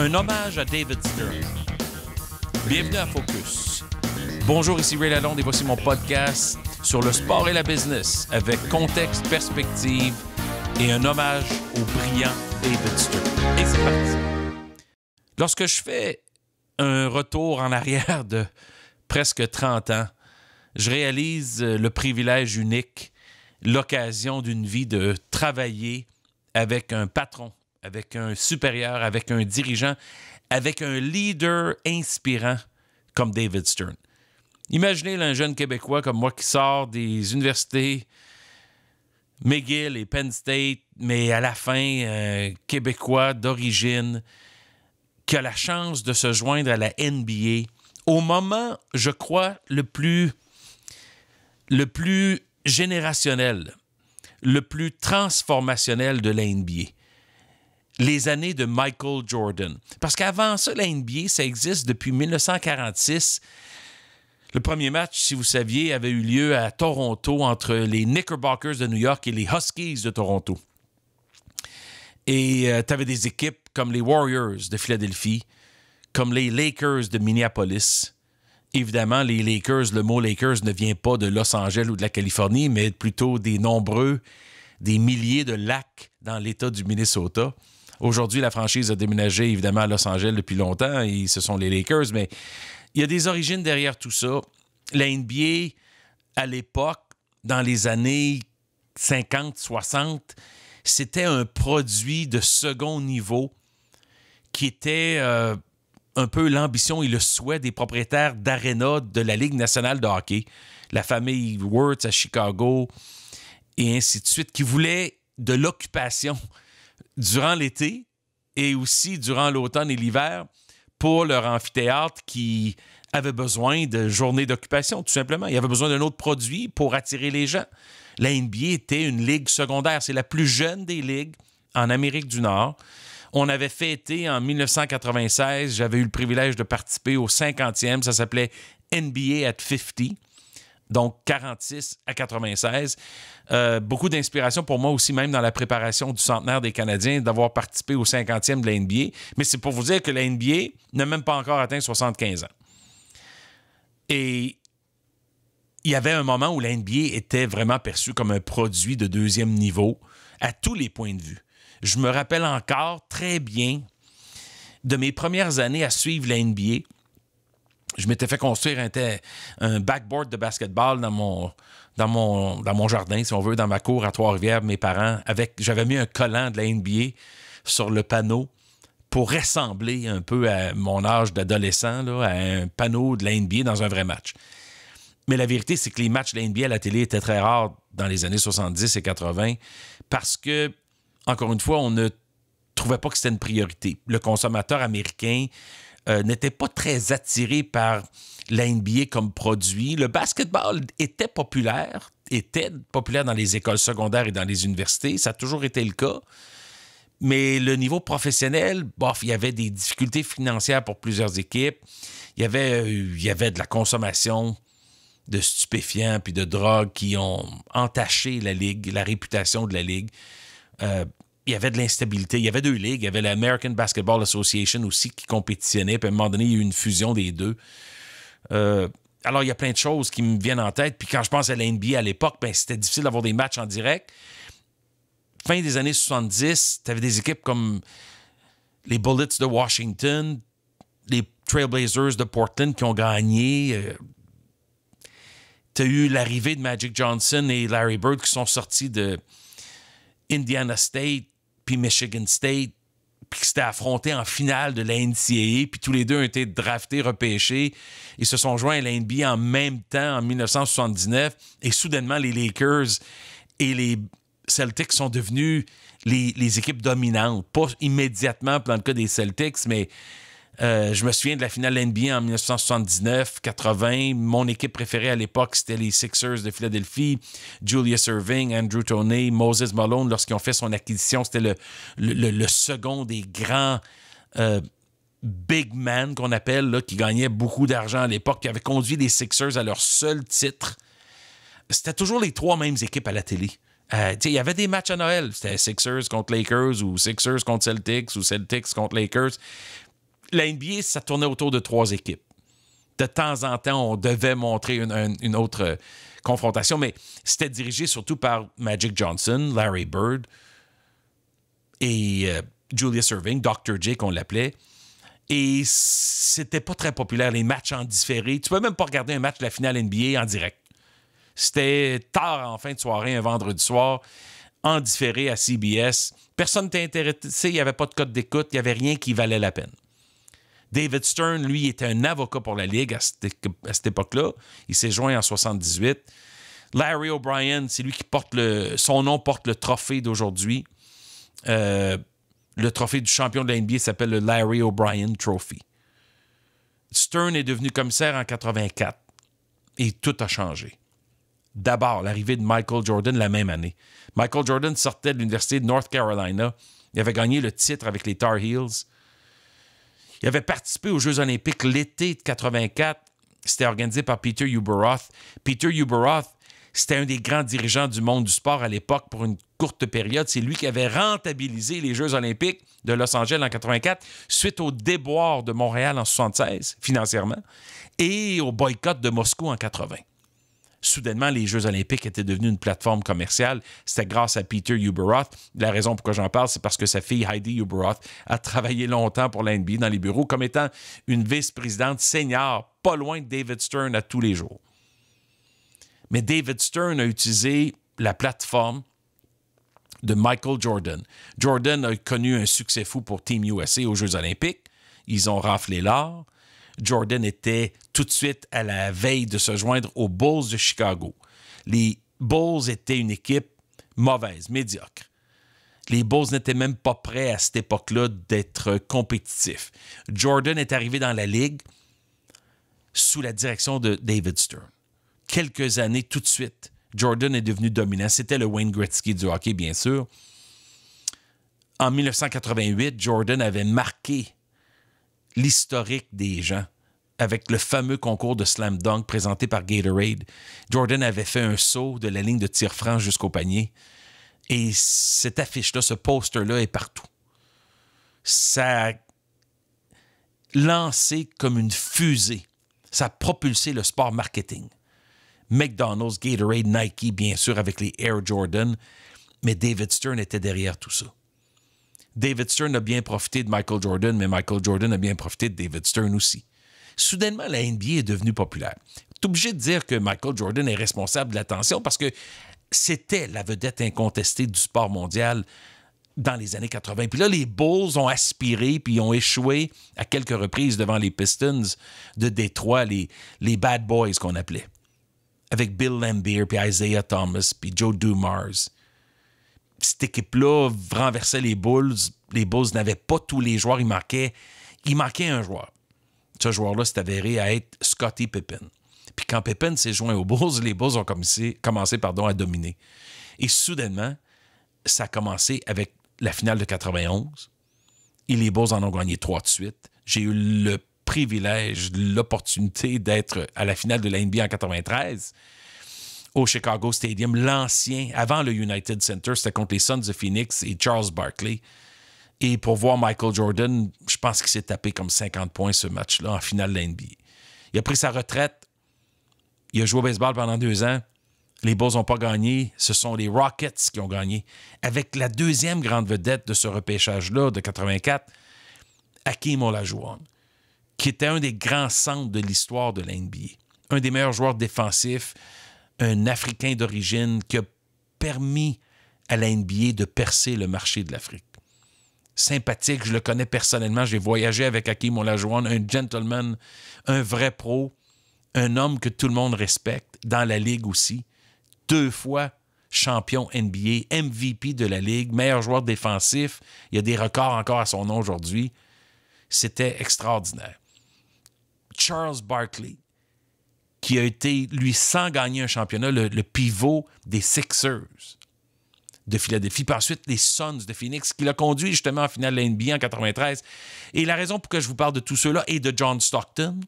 Un hommage à David Stern. Bienvenue à Focus. Bonjour, ici Ray Lalonde et voici mon podcast sur le sport et la business avec contexte, perspective et un hommage au brillant David Stern. Et c'est parti. Lorsque je fais un retour en arrière de presque 30 ans, je réalise euh, le privilège unique, l'occasion d'une vie de travailler avec un patron avec un supérieur, avec un dirigeant, avec un leader inspirant comme David Stern. Imaginez un jeune Québécois comme moi qui sort des universités McGill et Penn State, mais à la fin, un euh, Québécois d'origine, qui a la chance de se joindre à la NBA au moment, je crois, le plus, le plus générationnel, le plus transformationnel de la NBA les années de Michael Jordan. Parce qu'avant ça, la NBA, ça existe depuis 1946. Le premier match, si vous saviez, avait eu lieu à Toronto entre les Knickerbockers de New York et les Huskies de Toronto. Et euh, tu avais des équipes comme les Warriors de Philadelphie, comme les Lakers de Minneapolis. Évidemment, les Lakers, le mot Lakers ne vient pas de Los Angeles ou de la Californie, mais plutôt des nombreux, des milliers de lacs dans l'État du Minnesota. Aujourd'hui, la franchise a déménagé évidemment à Los Angeles depuis longtemps. Et ce sont les Lakers, mais il y a des origines derrière tout ça. La NBA, à l'époque, dans les années 50, 60, c'était un produit de second niveau qui était euh, un peu l'ambition et le souhait des propriétaires d'aréna de la Ligue nationale de hockey, la famille Wirtz à Chicago et ainsi de suite, qui voulaient de l'occupation durant l'été et aussi durant l'automne et l'hiver pour leur amphithéâtre qui avait besoin de journées d'occupation, tout simplement. Il avait besoin d'un autre produit pour attirer les gens. La NBA était une ligue secondaire. C'est la plus jeune des ligues en Amérique du Nord. On avait fêté en 1996, j'avais eu le privilège de participer au 50e, ça s'appelait NBA at 50 donc 46 à 96. Euh, beaucoup d'inspiration pour moi aussi, même dans la préparation du centenaire des Canadiens, d'avoir participé au 50e de la Mais c'est pour vous dire que la NBA n'a même pas encore atteint 75 ans. Et il y avait un moment où la était vraiment perçue comme un produit de deuxième niveau à tous les points de vue. Je me rappelle encore très bien de mes premières années à suivre la NBA je m'étais fait construire un, backboard de basketball dans mon, dans, mon, jardin, si on veut, dans ma cour à Trois-Rivières, mes parents, avec j'avais mis un collant de la NBA sur le panneau pour ressembler un peu à mon âge d'adolescent, à un panneau de la NBA dans un vrai match. Mais la vérité, c'est que les matchs de la NBA à la télé étaient très rares dans les années 70 et 80 parce que, encore une fois, on ne trouvait pas que c'était une priorité. Le consommateur américain euh, n'étaient pas très attirés par la NBA comme produit. Le basketball était populaire, était populaire dans les écoles secondaires et dans les universités. Ça a toujours été le cas. Mais le niveau professionnel, bof, il y avait des difficultés financières pour plusieurs équipes. Il y avait, euh, il y avait de la consommation de stupéfiants puis de drogues qui ont entaché la ligue, la réputation de la ligue. Euh, il y avait de l'instabilité. Il y avait deux ligues. Il y avait l'American Basketball Association aussi qui compétitionnait. Puis à un moment donné, il y a eu une fusion des deux. Euh, alors, il y a plein de choses qui me viennent en tête. Puis quand je pense à la à l'époque, ben, c'était difficile d'avoir des matchs en direct. Fin des années 70, tu avais des équipes comme les Bullets de Washington, les Trailblazers de Portland qui ont gagné. Euh, tu as eu l'arrivée de Magic Johnson et Larry Bird qui sont sortis de Indiana State puis Michigan State, puis qui s'étaient affrontés en finale de la NCAA, puis tous les deux ont été draftés, repêchés. Ils se sont joints à l'NBA en même temps, en 1979, et soudainement, les Lakers et les Celtics sont devenus les, les équipes dominantes. Pas immédiatement dans le cas des Celtics, mais euh, je me souviens de la finale NBA en 1979-80. Mon équipe préférée à l'époque, c'était les Sixers de Philadelphie. Julius Irving, Andrew Toney, Moses Malone, lorsqu'ils ont fait son acquisition, c'était le, second des grands euh, big men » qu'on appelle, là, qui gagnait beaucoup d'argent à l'époque, qui avait conduit les Sixers à leur seul titre. C'était toujours les trois mêmes équipes à la télé. Euh, il y avait des matchs à Noël. C'était Sixers contre Lakers ou Sixers contre Celtics ou Celtics contre Lakers la NBA, ça tournait autour de trois équipes. De temps en temps, on devait montrer une, autre euh, confrontation, mais c'était dirigé surtout par Magic Johnson, Larry Bird et euh, Julius Irving, Dr. J qu'on l'appelait. Et c'était pas très populaire, les matchs en différé. Tu peux même pas regarder un match de la finale NBA en direct. C'était tard en fin de soirée, un vendredi soir, en différé à CBS. Personne n'était intéressé, il n'y avait pas de code d'écoute, il n'y avait rien qui valait la peine. David Stern, lui, était un avocat pour la Ligue à cette, époque-là. Il s'est joint en 78. Larry O'Brien, c'est lui qui porte le. Son nom porte le trophée d'aujourd'hui. Euh, le trophée du champion de la NBA s'appelle le Larry O'Brien Trophy. Stern est devenu commissaire en 84 et tout a changé. D'abord, l'arrivée de Michael Jordan la même année. Michael Jordan sortait de l'université de North Carolina. Il avait gagné le titre avec les Tar Heels. Il avait participé aux Jeux olympiques l'été de 84. C'était organisé par Peter Uberoth. Peter Uberoth, c'était un des grands dirigeants du monde du sport à l'époque pour une courte période. C'est lui qui avait rentabilisé les Jeux olympiques de Los Angeles en 84 suite au déboire de Montréal en 76 financièrement et au boycott de Moscou en 80 soudainement, les Jeux olympiques étaient devenus une plateforme commerciale. C'était grâce à Peter Uberoth. La raison pourquoi j'en parle, c'est parce que sa fille Heidi Uberoth a travaillé longtemps pour l'NBA dans les bureaux comme étant une vice-présidente senior, pas loin de David Stern à tous les jours. Mais David Stern a utilisé la plateforme de Michael Jordan. Jordan a connu un succès fou pour Team USA aux Jeux olympiques. Ils ont raflé l'or. Jordan était tout de suite à la veille de se joindre aux Bulls de Chicago. Les Bulls étaient une équipe mauvaise, médiocre. Les Bulls n'étaient même pas prêts à cette époque-là d'être compétitifs. Jordan est arrivé dans la ligue sous la direction de David Stern. Quelques années tout de suite, Jordan est devenu dominant. C'était le Wayne Gretzky du hockey, bien sûr. En 1988, Jordan avait marqué l'historique des gens avec le fameux concours de slam dunk présenté par Gatorade. Jordan avait fait un saut de la ligne de tir franc jusqu'au panier. Et cette affiche-là, ce poster-là est partout. Ça a lancé comme une fusée. Ça a propulsé le sport marketing. McDonald's, Gatorade, Nike, bien sûr, avec les Air Jordan. Mais David Stern était derrière tout ça. David Stern a bien profité de Michael Jordan, mais Michael Jordan a bien profité de David Stern aussi. Soudainement, la NBA est devenue populaire. Tu obligé de dire que Michael Jordan est responsable de l'attention parce que c'était la vedette incontestée du sport mondial dans les années 80. Puis là, les Bulls ont aspiré, puis ont échoué à quelques reprises devant les Pistons de Détroit, les, les Bad Boys qu'on appelait, avec Bill Lambert, puis Isaiah Thomas, puis Joe Dumars cette équipe-là renversait les Bulls. Les Bulls n'avaient pas tous les joueurs. Il manquait, il un joueur. Ce joueur-là s'est avéré à être Scotty Pippen. Puis quand Pippen s'est joint aux Bulls, les Bulls ont commencé, commencé pardon, à dominer. Et soudainement, ça a commencé avec la finale de 91. Et les Bulls en ont gagné trois de suite. J'ai eu le privilège, l'opportunité d'être à la finale de la NBA en 93 au Chicago Stadium, l'ancien, avant le United Center, c'était contre les Suns de Phoenix et Charles Barkley. Et pour voir Michael Jordan, je pense qu'il s'est tapé comme 50 points ce match-là en finale de l'NBA. Il a pris sa retraite. Il a joué au baseball pendant deux ans. Les Bulls n'ont pas gagné. Ce sont les Rockets qui ont gagné. Avec la deuxième grande vedette de ce repêchage-là, de 84, Hakim Olajuwon, qui était un des grands centres de l'histoire de l'NBA. Un des meilleurs joueurs défensifs un Africain d'origine qui a permis à la NBA de percer le marché de l'Afrique. Sympathique, je le connais personnellement, j'ai voyagé avec Hakim Olajuwon, un gentleman, un vrai pro, un homme que tout le monde respecte, dans la Ligue aussi, deux fois champion NBA, MVP de la Ligue, meilleur joueur défensif, il y a des records encore à son nom aujourd'hui. C'était extraordinaire. Charles Barkley, qui a été, lui, sans gagner un championnat, le, pivot des Sixers de Philadelphie, puis ensuite les Suns de Phoenix, qui l'a conduit justement en finale de la NBA en 1993. Et la raison pour que je vous parle de tout cela est de John Stockton,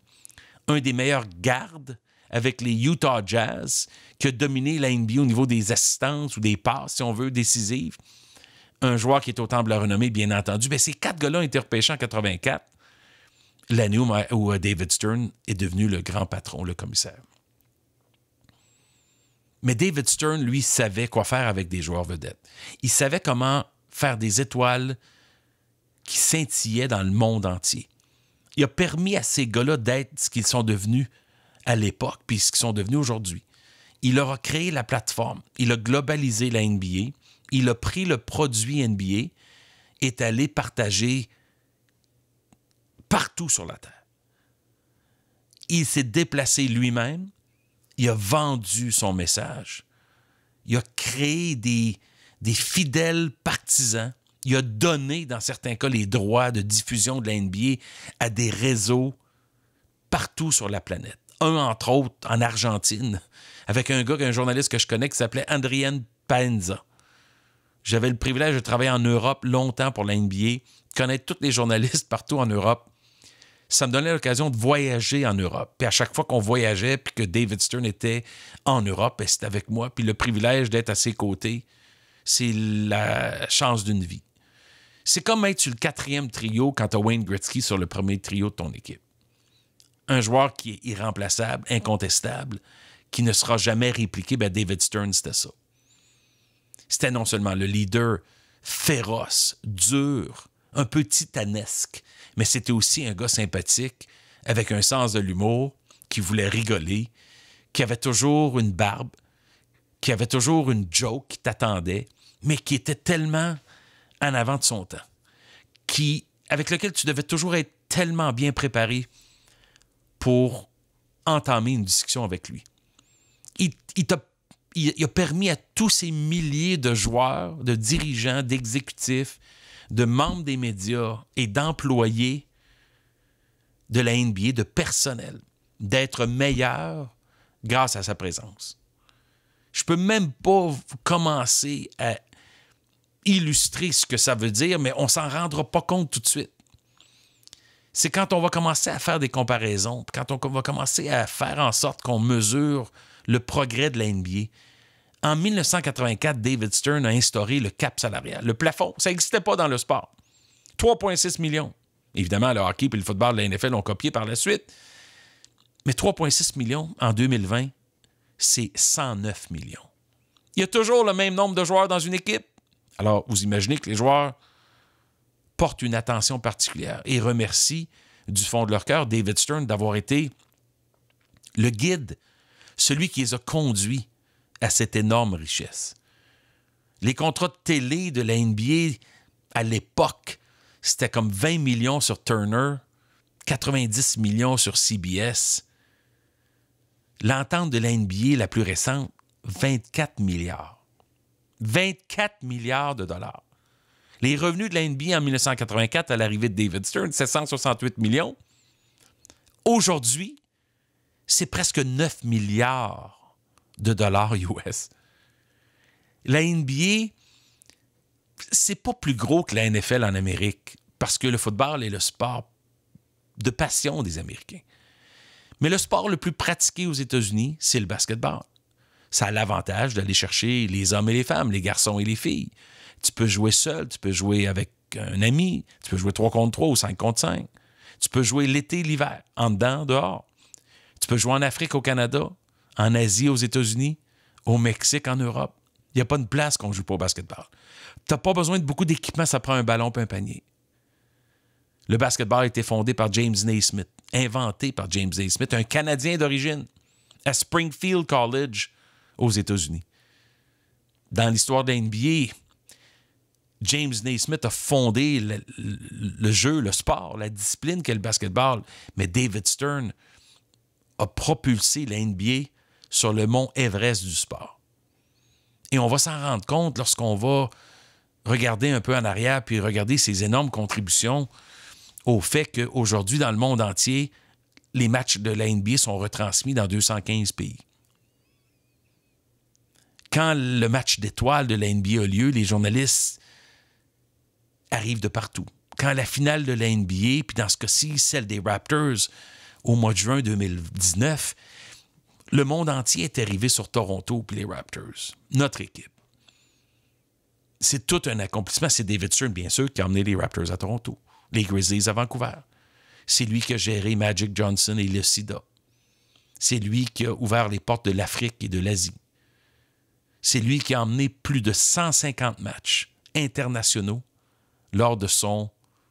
un des meilleurs gardes avec les Utah Jazz, qui a dominé la NBA au niveau des assistances ou des passes, si on veut, décisives. Un joueur qui est au temple de la renommée, bien entendu. Mais ben, ces quatre gars-là ont été repêchés en 1984 l'année où, euh, David Stern est devenu le grand patron, le commissaire. Mais David Stern, lui, savait quoi faire avec des joueurs vedettes. Il savait comment faire des étoiles qui scintillaient dans le monde entier. Il a permis à ces gars-là d'être ce qu'ils sont devenus à l'époque, puis ce qu'ils sont devenus aujourd'hui. Il leur a créé la plateforme, il a globalisé la NBA, il a pris le produit NBA, est allé partager partout sur la terre. Il s'est déplacé lui-même, il a vendu son message, il a créé des, des fidèles partisans, il a donné, dans certains cas, les droits de diffusion de la NBA à des réseaux partout sur la planète. Un, entre autres, en Argentine, avec un gars, un journaliste que je connais qui s'appelait Andrian Penza. J'avais le privilège de travailler en Europe longtemps pour la NBA, connaître tous les journalistes partout en Europe ça me donnait l'occasion de voyager en Europe. Puis à chaque fois qu'on voyageait, puis que David Stern était en Europe, et ben, c'était avec moi, puis le privilège d'être à ses côtés, c'est la chance d'une vie. C'est comme être sur le quatrième trio quand tu as Wayne Gretzky sur le premier trio de ton équipe. Un joueur qui est irremplaçable, incontestable, qui ne sera jamais répliqué, ben, David Stern, c'était ça. C'était non seulement le leader féroce, dur, un peu titanesque, mais c'était aussi un gars sympathique, avec un sens de l'humour, qui voulait rigoler, qui avait toujours une barbe, qui avait toujours une joke qui t'attendait, mais qui était tellement en avant de son temps, qui, avec lequel tu devais toujours être tellement bien préparé pour entamer une discussion avec lui. il a permis à tous ces milliers de joueurs, de dirigeants, d'exécutifs, de membres des médias et d'employés de la NBA, de personnel, d'être meilleur grâce à sa présence. Je peux même pas commencer à illustrer ce que ça veut dire, mais on s'en rendra pas compte tout de suite. C'est quand on va commencer à faire des comparaisons, quand on va commencer à faire en sorte qu'on mesure le progrès de la NBA, en 1984, David Stern a instauré le cap salarial, le plafond. Ça n'existait pas dans le sport. 3,6 millions. Évidemment, le hockey et le football de la NFL l'ont copié par la suite. Mais 3,6 millions en 2020, c'est 109 millions. Il y a toujours le même nombre de joueurs dans une équipe. Alors, vous imaginez que les joueurs portent une attention particulière et remercient du fond de leur cœur David Stern d'avoir été le guide, celui qui les a conduits à cette énorme richesse. Les contrats de télé de la NBA à l'époque, c'était comme 20 millions sur Turner, 90 millions sur CBS. L'entente de la NBA la plus récente, 24 milliards. 24 milliards de dollars. Les revenus de la NBA en 1984 à l'arrivée de David Stern, c'est 168 millions. Aujourd'hui, c'est presque 9 milliards de dollars US. La NBA, c'est pas plus gros que la NFL en Amérique, parce que le football est le sport de passion des Américains. Mais le sport le plus pratiqué aux États-Unis, c'est le basketball. Ça a l'avantage d'aller chercher les hommes et les femmes, les garçons et les filles. Tu peux jouer seul, tu peux jouer avec un ami, tu peux jouer 3 contre 3 ou 5 contre 5. Tu peux jouer l'été, l'hiver, en dedans, dehors. Tu peux jouer en Afrique, au Canada, en Asie, aux États-Unis, au Mexique, en Europe. Il n'y a pas de place qu'on joue pas au basketball. Tu n'as pas besoin de beaucoup d'équipements, ça prend un ballon et un panier. Le basketball a été fondé par James Naismith, inventé par James Naismith, un Canadien d'origine, à Springfield College, aux États-Unis. Dans l'histoire de la NBA, James Naismith a fondé le, le, jeu, le sport, la discipline qu'est le basketball, mais David Stern a propulsé la NBA sur le mont Everest du sport. Et on va s'en rendre compte lorsqu'on va regarder un peu en arrière, puis regarder ses énormes contributions au fait qu'aujourd'hui, dans le monde entier, les matchs de la NBA sont retransmis dans 215 pays. Quand le match d'étoiles de la NBA a lieu, les journalistes arrivent de partout. Quand la finale de la NBA, puis dans ce cas-ci, celle des Raptors, au mois de juin 2019, le monde entier est arrivé sur Toronto et les Raptors, notre équipe. C'est tout un accomplissement. C'est David Stern, bien sûr, qui a emmené les Raptors à Toronto, les Grizzlies à Vancouver. C'est lui qui a géré Magic Johnson et le sida. C'est lui qui a ouvert les portes de l'Afrique et de l'Asie. C'est lui qui a emmené plus de 150 matchs internationaux lors de son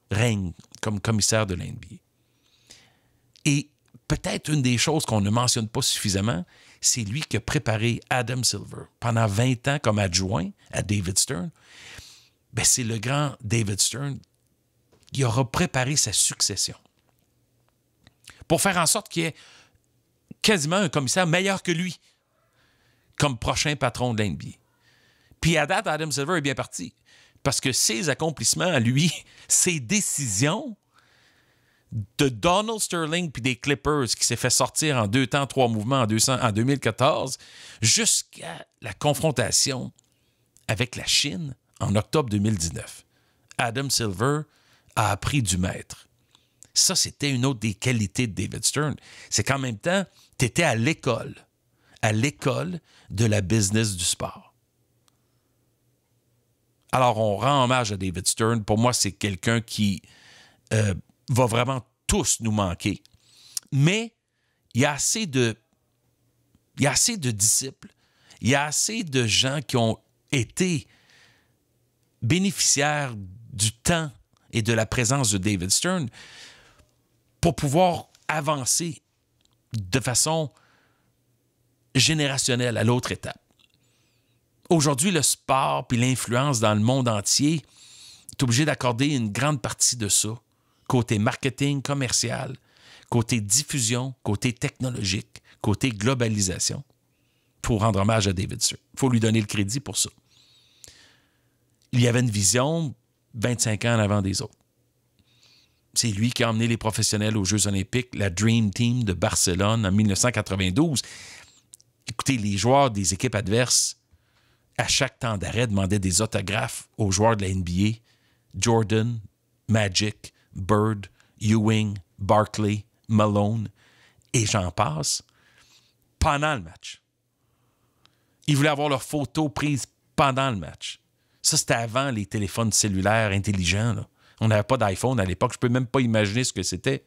règne comme commissaire de l'NBA. Et peut-être une des choses qu'on ne mentionne pas suffisamment, c'est lui qui a préparé Adam Silver pendant 20 ans comme adjoint à David Stern. Ben, c'est le grand David Stern qui aura préparé sa succession pour faire en sorte qu'il y ait quasiment un commissaire meilleur que lui comme prochain patron de l'NBA. Puis à date, Adam Silver est bien parti parce que ses accomplissements à lui, ses décisions, de Donald Sterling puis des Clippers qui s'est fait sortir en deux temps, trois mouvements en, 2014, jusqu'à la confrontation avec la Chine en octobre 2019. Adam Silver a appris du maître. Ça, c'était une autre des qualités de David Stern. C'est qu'en même temps, tu étais à l'école, à l'école de la business du sport. Alors, on rend hommage à David Stern. Pour moi, c'est quelqu'un qui... Euh, va vraiment tous nous manquer. Mais il y a assez de, assez de disciples, il y a assez de gens qui ont été bénéficiaires du temps et de la présence de David Stern pour pouvoir avancer de façon générationnelle à l'autre étape. Aujourd'hui, le sport puis l'influence dans le monde entier, est obligé d'accorder une grande partie de ça côté marketing commercial, côté diffusion, côté technologique, côté globalisation, pour rendre hommage à David Il faut lui donner le crédit pour ça. Il y avait une vision 25 ans en avant des autres. C'est lui qui a emmené les professionnels aux Jeux olympiques, la Dream Team de Barcelone en 1992. Écoutez, les joueurs des équipes adverses, à chaque temps d'arrêt, demandaient des autographes aux joueurs de la NBA, Jordan, Magic, Bird, Ewing, Barkley, Malone, et j'en passe, pendant le match. Ils voulaient avoir leurs photos prises pendant le match. Ça, c'était avant les téléphones cellulaires intelligents. On n'avait pas d'iPhone à l'époque. Je ne peux même pas imaginer ce que c'était.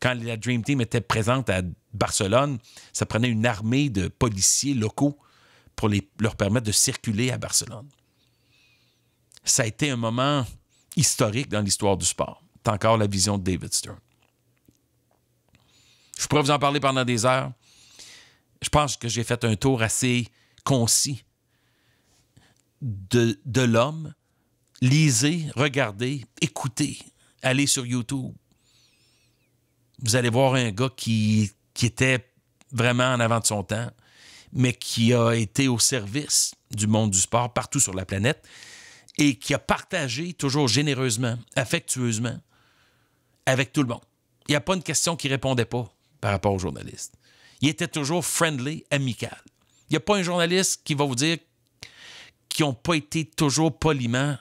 Quand la Dream Team était présente à Barcelone, ça prenait une armée de policiers locaux pour les, leur permettre de circuler à Barcelone. Ça a été un moment historique dans l'histoire du sport c'est encore la vision de David Stern. Je pourrais vous en parler pendant des heures. Je pense que j'ai fait un tour assez concis de, l'homme. Lisez, regardez, écoutez, allez sur YouTube. Vous allez voir un gars qui était vraiment en avant de son temps, mais qui a été au service du monde du sport partout sur la planète et qui a partagé toujours généreusement, affectueusement, avec tout le monde. Il n'y a pas une question qui ne répondait pas par rapport aux journalistes. Il était toujours friendly, amical. Il n'y a pas un journaliste qui va vous dire qu'ils n'ont pas été toujours poliment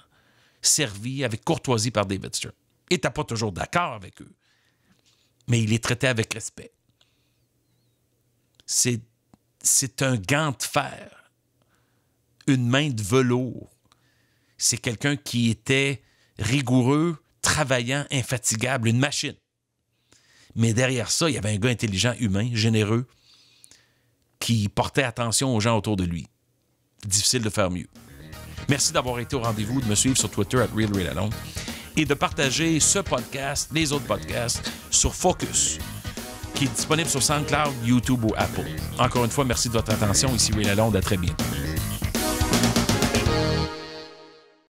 servis avec courtoisie par David Stern. Il n'était pas toujours d'accord avec eux, mais il les traitait avec respect. c'est un gant de fer, une main de velours. C'est quelqu'un qui était rigoureux, travaillant, infatigable, une machine. Mais derrière ça, il y avait un gars intelligent, humain, généreux, qui portait attention aux gens autour de lui. Difficile de faire mieux. Merci d'avoir été au rendez-vous, de me suivre sur Twitter et de partager ce podcast, les autres podcasts, sur Focus, qui est disponible sur SoundCloud, YouTube ou Apple. Encore une fois, merci de votre attention. Ici Ray à très bientôt.